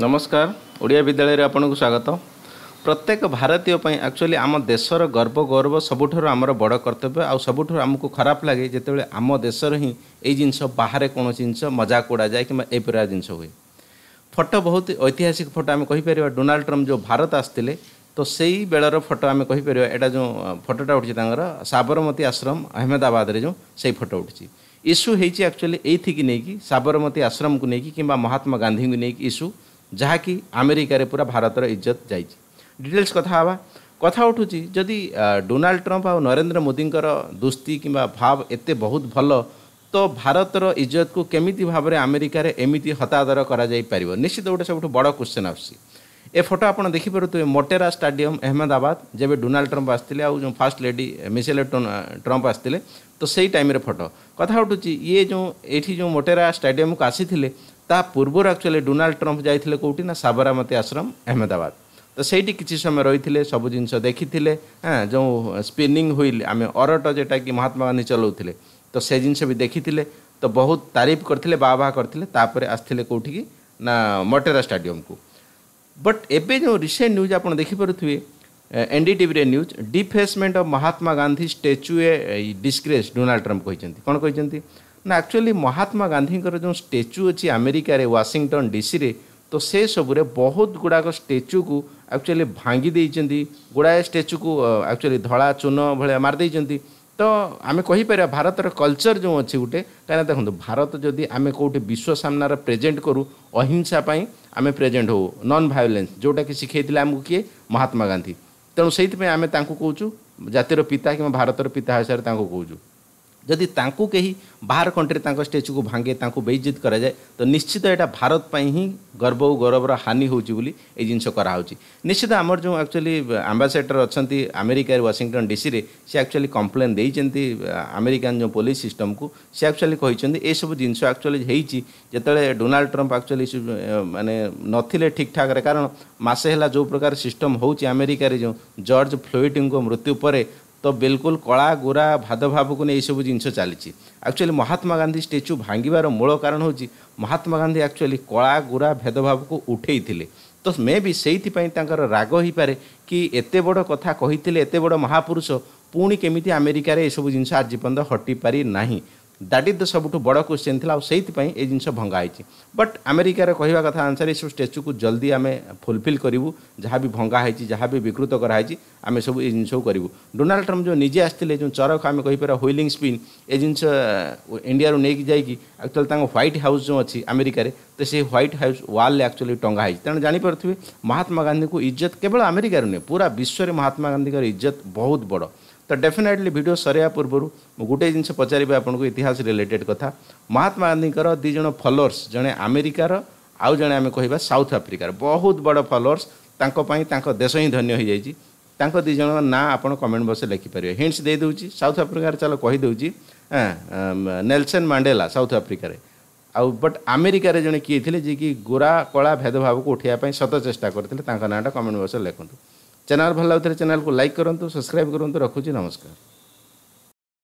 ନମସ୍କାର ଓଡ଼ିଆ ବିଦ୍ୟାଳୟରେ ଆପଣଙ୍କୁ ସ୍ୱାଗତ ପ୍ରତ୍ୟେକ ଭାରତୀୟ ପାଇଁ ଆକ୍ଚୁଆଲି ଆମ ଦେଶର ଗର୍ବ ଗୌରବ ସବୁଠାରୁ ଆମର ବଡ଼ କର୍ତ୍ତବ୍ୟ ଆଉ ସବୁଠାରୁ ଆମକୁ ଖରାପ ଲାଗେ ଯେତେବେଳେ ଆମ ଦେଶର ହିଁ ଏଇ ଜିନିଷ ବାହାରେ କୌଣସି ଜିନିଷ ମଜାକ ଉଡ଼ାଯାଏ କିମ୍ବା ଏପରିକା ଜିନିଷ ହୁଏ ଫଟୋ ବହୁତ ଐତିହାସିକ ଫଟୋ ଆମେ କହିପାରିବା ଡୋନାଲ୍ଡ ଟ୍ରମ୍ପ ଯେଉଁ ଭାରତ ଆସିଥିଲେ ତ ସେଇ ବେଳର ଫଟୋ ଆମେ କହିପାରିବା ଏଇଟା ଯେଉଁ ଫଟୋଟା ଉଠୁଛି ତାଙ୍କର ସାବରମତୀ ଆଶ୍ରମ ଅହମ୍ମଦାବାଦରେ ଯେଉଁ ସେଇ ଫଟୋ ଉଠିଛି ଇସ୍ୟୁ ହେଇଛି ଆକ୍ଚୁଆଲି ଏଇଥିକି ନେଇକି ସାବରମତୀ ଆଶ୍ରମକୁ ନେଇକି କିମ୍ବା ମହାତ୍ମା ଗାନ୍ଧୀଙ୍କୁ ନେଇକି ଇସ୍ୟୁ ଯାହାକି ଆମେରିକାରେ ପୁରା ଭାରତର ଇଜ୍ଜତ ଯାଇଛି ଡିଟେଲ୍ସ କଥା ହେବା କଥା ଉଠୁଛି ଯଦି ଡୋନାଲ୍ଡ ଟ୍ରମ୍ପ ଆଉ ନରେନ୍ଦ୍ର ମୋଦିଙ୍କର ଦୋସ୍ତି କିମ୍ବା ଭାବ ଏତେ ବହୁତ ଭଲ ତ ଭାରତର ଇଜ୍ଜତକୁ କେମିତି ଭାବରେ ଆମେରିକାରେ ଏମିତି ହତାଦର କରାଯାଇପାରିବ ନିଶ୍ଚିତ ଗୋଟେ ସବୁଠୁ ବଡ଼ କ୍ୱେଶ୍ଚନ୍ ଆସୁଛି ଏ ଫଟୋ ଆପଣ ଦେଖିପାରୁଥିବେ ମୋଟେରା ଷ୍ଟାଡିୟମ୍ ଅହମ୍ମଦାବାଦ ଯେବେ ଡୋନାଲ୍ଡ ଟ୍ରମ୍ପ ଆସିଥିଲେ ଆଉ ଯେଉଁ ଫାଷ୍ଟ ଲେଡି ମିସେଲ ଟ୍ରମ୍ପ ଆସିଥିଲେ ତ ସେଇ ଟାଇମ୍ରେ ଫଟୋ କଥା ଉଠୁଛି ଇଏ ଯେଉଁ ଏଇଠି ଯେଉଁ ମୋଟେରା ଷ୍ଟାଡିୟମ୍କୁ ଆସିଥିଲେ ତା ପୂର୍ବରୁ ଆକ୍ଚୁଆଲି ଡୋନାଲ୍ଡ ଟ୍ରମ୍ପ ଯାଇଥିଲେ କେଉଁଠି ନା ସାବରାମତୀ ଆଶ୍ରମ ଅହମ୍ମଦାବାଦ ତ ସେଇଠି କିଛି ସମୟ ରହିଥିଲେ ସବୁ ଜିନିଷ ଦେଖିଥିଲେ ହଁ ଯେଉଁ ସ୍ପିନିଂ ହୁଇଲ୍ ଆମେ ଅରଟ ଯେଉଁଟାକି ମହାତ୍ମା ଗାନ୍ଧୀ ଚଲାଉଥିଲେ ତ ସେ ଜିନିଷ ବି ଦେଖିଥିଲେ ତ ବହୁତ ତାରିଫ କରିଥିଲେ ବାହା ବାହା କରିଥିଲେ ତାପରେ ଆସିଥିଲେ କେଉଁଠିକି ନା ମଟେରା ଷ୍ଟାଡ଼ିୟମକୁ ବଟ୍ ଏବେ ଯେଉଁ ରିସେଣ୍ଟ ନ୍ୟୁଜ୍ ଆପଣ ଦେଖିପାରୁଥିବେ ଏନ୍ ଡି ଟିଭିରେ news defacement of Mahatma Gandhi statue a disgrace Donald Trump କହିଛନ୍ତି କ'ଣ କହିଛନ୍ତି ନା ଆକ୍ଚୁଆଲି ମହାତ୍ମା ଗାନ୍ଧୀଙ୍କର ଯେଉଁ ଷ୍ଟାଚ୍ୟୁ ଅଛି ଆମେରିକାରେ ୱାଶିଂଟନ୍ ଡିସିରେ ତ ସେସବୁରେ ବହୁତ ଗୁଡ଼ାକ ଷ୍ଟାଚ୍ୟୁକୁ ଆକ୍ଚୁଆଲି ଭାଙ୍ଗି ଦେଇଛନ୍ତି ଗୁଡ଼ାଏ ଷ୍ଟାଚ୍ୟୁକୁ ଆକ୍ଚୁଆଲି ଧଳା ଚୂନ ଭଳିଆ ମାରିଦେଇଛନ୍ତି ତ ଆମେ କହିପାରିବା ଭାରତର କଲଚର ଯେଉଁ ଅଛି ଗୋଟେ କାହିଁକିନା ଦେଖନ୍ତୁ ଭାରତ ଯଦି ଆମେ କେଉଁଠି ବିଶ୍ୱ ସାମ୍ନାରେ ପ୍ରେଜେଣ୍ଟ କରୁ ଅହିଂସା ପାଇଁ ଆମେ ପ୍ରେଜେଣ୍ଟ ହେଉ ନନ୍ ଭାୟୋଲେନ୍ସ ଯେଉଁଟାକି ଶିଖେଇଥିଲେ ଆମକୁ କିଏ ମହାତ୍ମା ଗାନ୍ଧୀ ତେଣୁ ସେଇଥିପାଇଁ ଆମେ ତାଙ୍କୁ କହୁଛୁ ଜାତିର ପିତା କିମ୍ବା ଭାରତର ପିତା ହିସାବରେ ତାଙ୍କୁ କହୁଛୁ ଯଦି ତାଙ୍କୁ କେହି ବାହାର କଣ୍ଟ୍ରି ତାଙ୍କ ଷ୍ଟାଚ୍ୟୁକୁ ଭାଙ୍ଗେ ତାଙ୍କୁ ବେଇଜିତ କରାଯାଏ ତ ନିଶ୍ଚିତ ଏଇଟା ଭାରତ ପାଇଁ ହିଁ ଗର୍ବ ଓ ଗୌରବର ହାନି ହେଉଛି ବୋଲି ଏଇ ଜିନିଷ କରାହେଉଛି ନିଶ୍ଚିତ ଆମର ଯେଉଁ ଆକ୍ଚୁଆଲି ଆମ୍ବାସେଡ଼ର ଅଛନ୍ତି ଆମେରିକାରେ ୱାଶିଂଟନ୍ ଡିସିରେ ସେ ଆକ୍ଚୁଆଲି କମ୍ପ୍ଲେନ୍ ଦେଇଛନ୍ତି ଆମେରିକାନ୍ ଯେଉଁ ପୋଲିସ ସିଷ୍ଟମକୁ ସେ ଆକ୍ଚୁଆଲି କହିଛନ୍ତି ଏସବୁ ଜିନିଷ ଆକ୍ଚୁଆଲି ହେଇଛି ଯେତେବେଳେ ଡୋନାଲ୍ଡ ଟ୍ରମ୍ପ ଆକ୍ଚୁଆଲି ମାନେ ନଥିଲେ ଠିକ୍ ଠାକ୍ରେ କାରଣ ମାସେ ହେଲା ଯେଉଁ ପ୍ରକାର ସିଷ୍ଟମ ହେଉଛି ଆମେରିକାରେ ଯେଉଁ ଜର୍ଜ ଫ୍ଲୋଇଡଙ୍କ ମୃତ୍ୟୁ ପରେ তো ବିଲକୁଲ କଳା ଗୋରା ଭାଦଭାବକୁ ନେଇ ଏସବୁ ଜିନିଷ ଚାଲିଛି ଆକ୍ଚୁଆଲି ମହାତ୍ମା ଗାନ୍ଧୀ ଷ୍ଟାଚ୍ୟୁ ଭାଙ୍ଗିବାର ମୂଳ କାରଣ ହେଉଛି ମହାତ୍ମା ଗାନ୍ଧୀ ଆକ୍ଚୁଆଲି କଳା ଗୋରା ଭେଦଭାବକୁ ଉଠେଇଥିଲେ ତ ମେ ବି ସେଇଥିପାଇଁ ତାଙ୍କର ରାଗ ହେଇପାରେ କି ଏତେ ବଡ଼ କଥା କହିଥିଲେ ଏତେ ବଡ଼ ମହାପୁରୁଷ ପୁଣି କେମିତି ଆମେରିକାରେ ଏସବୁ ଜିନିଷ ଆଜି ପର୍ଯ୍ୟନ୍ତ ହଟି ପାରିନାହିଁ दैट इज द सब बड़ क्वेश्चन थी था से जिन भंगाई बट आमेरिकार कह कथ अनुसार ये सब स्टाच्यु को जल्दी आम फुलफिल करूँ जहाँ भी भंगा होती जहाँ भी विकृत कराई आम सब ये जिनस डोनाल्ड ट्रम्प जो निजे आसते जो चरख आम कही कहीपर ह्विलिंग स्पिन ये जिन इंडिया नहीं कि आकचुअल ह्वैट हाउस जो अच्छी आमेरिकार तो से ह्वैट हाउस व्वाल्ले आकचुअली टंगाई तेना जापर थे महात्मा गांधी को इज्जत केवल आमेरिकार नुहे पूरा विश्व में महात्मा गांधी इज्जत बहुत बड़ ତ ଡେଫିନେଟଲି ଭିଡ଼ିଓ ସରିବା ପୂର୍ବରୁ ମୁଁ ଗୋଟେ ଜିନିଷ ପଚାରିବି ଆପଣଙ୍କୁ ଇତିହାସ ରିଲେଟେଡ଼ କଥା ମହାତ୍ମା ଗାନ୍ଧୀଙ୍କର ଦୁଇ ଜଣ ଫଲୋଅର୍ସ ଜଣେ ଆମେରିକାର ଆଉ ଜଣେ ଆମେ କହିବା ସାଉଥ୍ ଆଫ୍ରିକାର ବହୁତ ବଡ଼ ଫଲୋଅର୍ସ ତାଙ୍କ ପାଇଁ ତାଙ୍କ ଦେଶ ହିଁ ଧନ୍ୟ ହୋଇଯାଇଛି ତାଙ୍କ ଦୁଇ ଜଣଙ୍କ ନାଁ ଆପଣ କମେଣ୍ଟ ବକ୍ସରେ ଲେଖିପାରିବେ ହିଣ୍ଟସ୍ ଦେଇଦେଉଛି ସାଉଥ୍ ଆଫ୍ରିକାରେ ଚାଲ କହିଦେଉଛି ନେଲସନ୍ ମାଣ୍ଡେଲା ସାଉଥ୍ ଆଫ୍ରିକାରେ ଆଉ ବଟ୍ ଆମେରିକାରେ ଜଣେ କିଏ ଥିଲେ ଯିଏକି ଗୋରା କଳା ଭେଦଭାବକୁ ଉଠାଇବା ପାଇଁ ସତ ଚେଷ୍ଟା କରିଥିଲେ ତାଙ୍କ ନାଁଟା କମେଣ୍ଟ ବକ୍ସରେ ଲେଖନ୍ତୁ चैनल भल लगे चैनल को लाइक करूँ सब्सक्राइब करूँ रखुच्छी नमस्कार